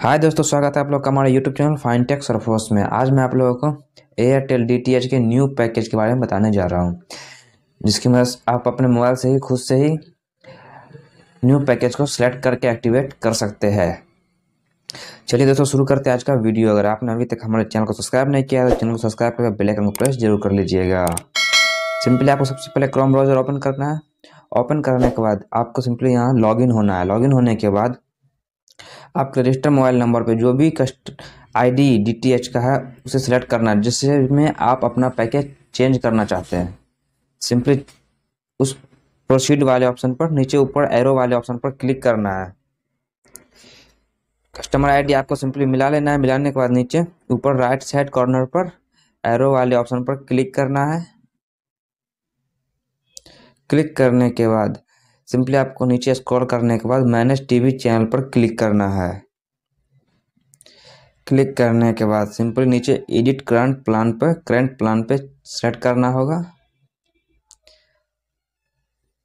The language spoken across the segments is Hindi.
हाय दोस्तों स्वागत है आप लोग का हमारे यूट्यूब चैनल फाइनटेक सरफोस में आज मैं आप लोगों को एयरटेल डी के न्यू पैकेज के बारे में बताने जा रहा हूं जिसकी मदद आप अपने मोबाइल से ही खुद से ही न्यू पैकेज को सेलेक्ट करके एक्टिवेट कर सकते हैं चलिए दोस्तों शुरू करते हैं आज का वीडियो अगर आपने अभी तक हमारे चैनल को सब्सक्राइब नहीं किया तो चैनल को सब्सक्राइब करके बेल आइकन को प्रेस जरूर कर लीजिएगा सिंपली आपको सबसे पहले क्रोम ब्राउज़र ओपन करना है ओपन करने के बाद आपको सिंपली यहाँ लॉगिन होना है लॉगिन होने के बाद आपके रजिस्टर मोबाइल नंबर पे जो भी कस्ट I D D T H का है उसे सिलेक्ट करना है जिससे में आप अपना पैकेज चेंज करना चाहते हैं सिंपली उस प्रोसीड वाले ऑप्शन पर नीचे ऊपर एरो वाले ऑप्शन पर क्लिक करना है कस्टमर आईडी आपको सिंपली मिला लेना है मिलाने के बाद नीचे ऊपर राइट साइड कॉर्नर पर एरो वाले ऑप्शन पर क्लिक करना है क्लिक करने के बाद सिंपली आपको नीचे स्क्रॉल करने के बाद मैनेज टीवी चैनल पर क्लिक करना है क्लिक करने के बाद सिंपली नीचे एडिट करंट प्लान पर करंट प्लान पे सेट करना होगा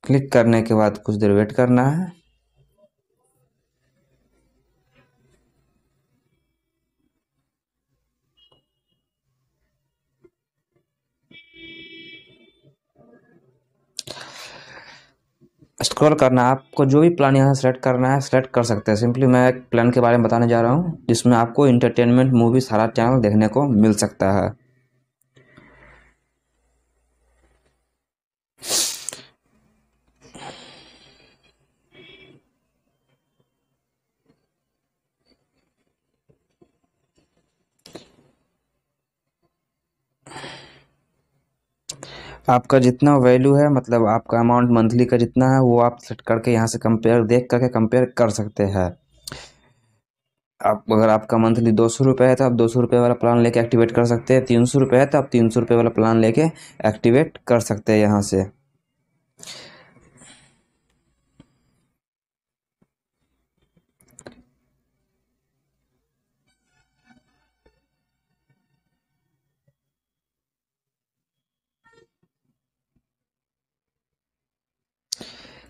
क्लिक करने के बाद कुछ देर वेट करना है स्क्रॉल करना है आपको जो भी प्लान यहाँ सेलेक्ट करना है सेलेक्ट कर सकते हैं सिंपली मैं एक प्लान के बारे में बताने जा रहा हूँ जिसमें आपको इंटरटेनमेंट मूवी सारा चैनल देखने को मिल सकता है आपका जितना वैल्यू है मतलब आपका अमाउंट मंथली का जितना है वो आप सेट करके यहाँ से कंपेयर देख करके कंपेयर कर सकते हैं आप अगर आपका मंथली दो सौ रुपये है तो आप दो सौ रुपये वाला प्लान लेके एक्टिवेट कर सकते हैं तीन सौ रुपये है तो आप तीन सौ रुपये वाला प्लान लेके एक्टिवेट कर सकते हैं यहाँ से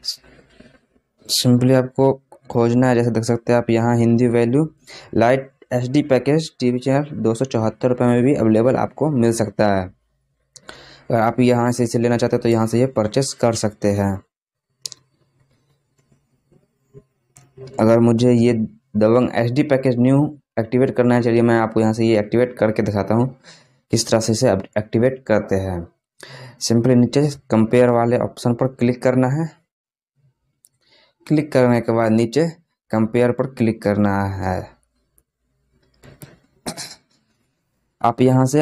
सिंपली आपको खोजना है जैसे देख सकते हैं आप यहाँ Hindi value lite H D package T V channel दो सौ चौहत्तर रुपये में भी अवेलेबल आपको मिल सकता है अगर आप यहाँ से इसे लेना चाहते हैं तो यहाँ से ये यह परचेस कर सकते हैं अगर मुझे ये Dabangg H D package new activate करना है चलिए मैं आपको यहाँ से ये यह एक्टिवेट करके दिखाता हूँ किस तरह से इसे एक्टिवेट करते हैं सिंपली नीचे कंपेयर वाले ऑप्शन पर क्लिक करना है क्लिक करने के बाद नीचे कंपेयर पर क्लिक करना है आप यहाँ से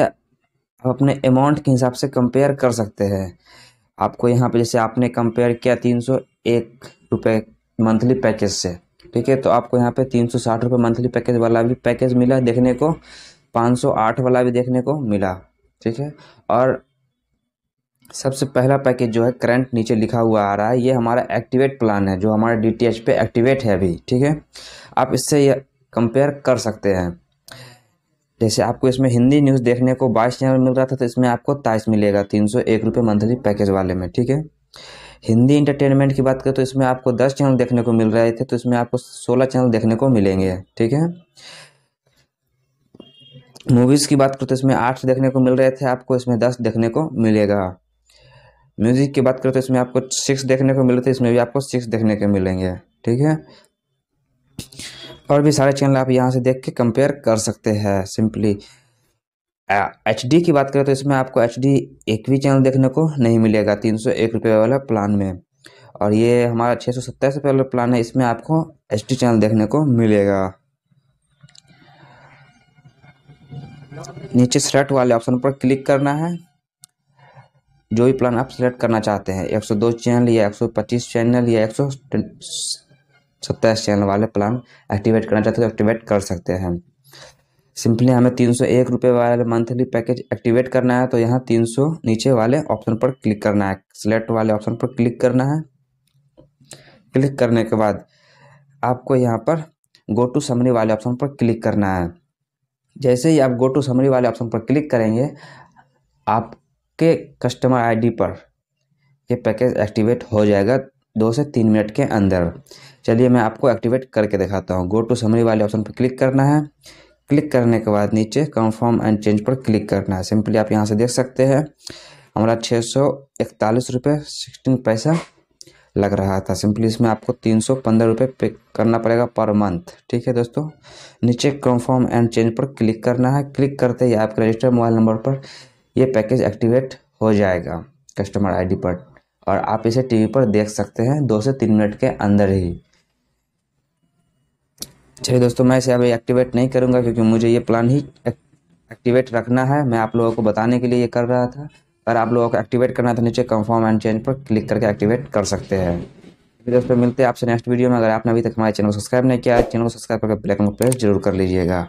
अपने अमाउंट के हिसाब से कंपेयर कर सकते हैं आपको यहाँ पे जैसे आपने कंपेयर किया तीन सौ एक रुपये मंथली पैकेज से ठीक है तो आपको यहाँ पे तीन सौ साठ रुपये मंथली पैकेज वाला भी पैकेज मिला देखने को पाँच सौ आठ वाला भी देखने को मिला ठीक है और सबसे पहला पैकेज जो है करंट नीचे लिखा हुआ आ रहा है ये हमारा एक्टिवेट प्लान है जो हमारे डी पे एक्टिवेट है अभी ठीक है आप इससे यह कंपेयर कर सकते हैं जैसे आपको इसमें हिंदी न्यूज़ देखने को बाईस चैनल मिल रहा था तो इसमें आपको ताइस मिलेगा तीन सौ एक रुपये मंथली पैकेज वाले में ठीक है हिंदी इंटरटेनमेंट की बात करें तो इसमें आपको दस चैनल देखने को मिल रहे थे तो इसमें आपको सोलह चैनल देखने को मिलेंगे ठीक है मूवीज़ की बात करें तो इसमें आठ देखने को मिल रहे थे आपको इसमें दस देखने को मिलेगा म्यूज़िक की बात करें तो इसमें आपको सिक्स देखने को मिले थे इसमें भी आपको सिक्स देखने को मिलेंगे ठीक है और भी सारे चैनल आप यहाँ से देख के कंपेयर कर सकते हैं सिंपली एच डी की बात करें तो इसमें आपको एच डी एक भी चैनल देखने को नहीं मिलेगा तीन सौ एक रुपये वाला प्लान में और ये हमारा छः सौ सत्ताईस रुपये वाला प्लान है इसमें आपको एच डी चैनल देखने को मिलेगा नीचे सेट वाले ऑप्शन पर क्लिक करना है जो भी प्लान आप सेलेक्ट करना चाहते हैं 102 चैनल या 125 चैनल या एक सत्ताईस चैनल वाले प्लान एक्टिवेट करना चाहते हैं तो एक्टिवेट कर सकते हैं सिंपली हमें तीन सौ एक रुपये वाले मंथली पैकेज एक्टिवेट करना है तो यहाँ तीन सौ नीचे वाले ऑप्शन पर क्लिक करना है सिलेक्ट वाले ऑप्शन पर क्लिक करना है क्लिक करने के बाद आपको यहाँ पर गो टू समरी वाले ऑप्शन पर क्लिक करना है जैसे ही आप गो टू समरी वाले ऑप्शन पर क्लिक करेंगे आप आपके कस्टमर आईडी पर ये पैकेज एक्टिवेट हो जाएगा दो से तीन मिनट के अंदर चलिए मैं आपको एक्टिवेट करके दिखाता हूँ गो टू समरी वाले ऑप्शन पर क्लिक करना है क्लिक करने के बाद नीचे कंफर्म एंड चेंज पर क्लिक करना है सिंपली आप यहाँ से देख सकते हैं हमारा छः सौ इकतालीस रुपये सिक्सटीन पैसा लग रहा था सिंपली इसमें आपको तीन सौ पंद्रह रुपये पे करना पड़ेगा पर मंथ ठीक है दोस्तों नीचे कंफर्म एंड चेंज पर क्लिक करना है क्लिक करते ही आपके रजिस्टर्ड मोबाइल नंबर पर ये पैकेज एक्टिवेट हो जाएगा कस्टमर आईडी पर और आप इसे टीवी पर देख सकते हैं दो से तीन मिनट के अंदर ही चलिए दोस्तों मैं इसे अभी एक्टिवेट नहीं करूँगा क्योंकि मुझे ये प्लान ही एक्टिवेट रखना है मैं आप लोगों को बताने के लिए ये कर रहा था पर आप लोगों को एक्टिवेट करना तो नीचे कंफर्म एंड चेंज पर क्लिक करके एक्टिवेट कर सकते हैं फिर दोस्तों मिलते हैं आपसे नेक्स्ट वीडियो में अगर आपने अभी तक हमारे चैनल को सब्सक्राइब नहीं किया चैनल को सब्सक्राइब करके ब्लैक प्रेस जरूर कर लीजिएगा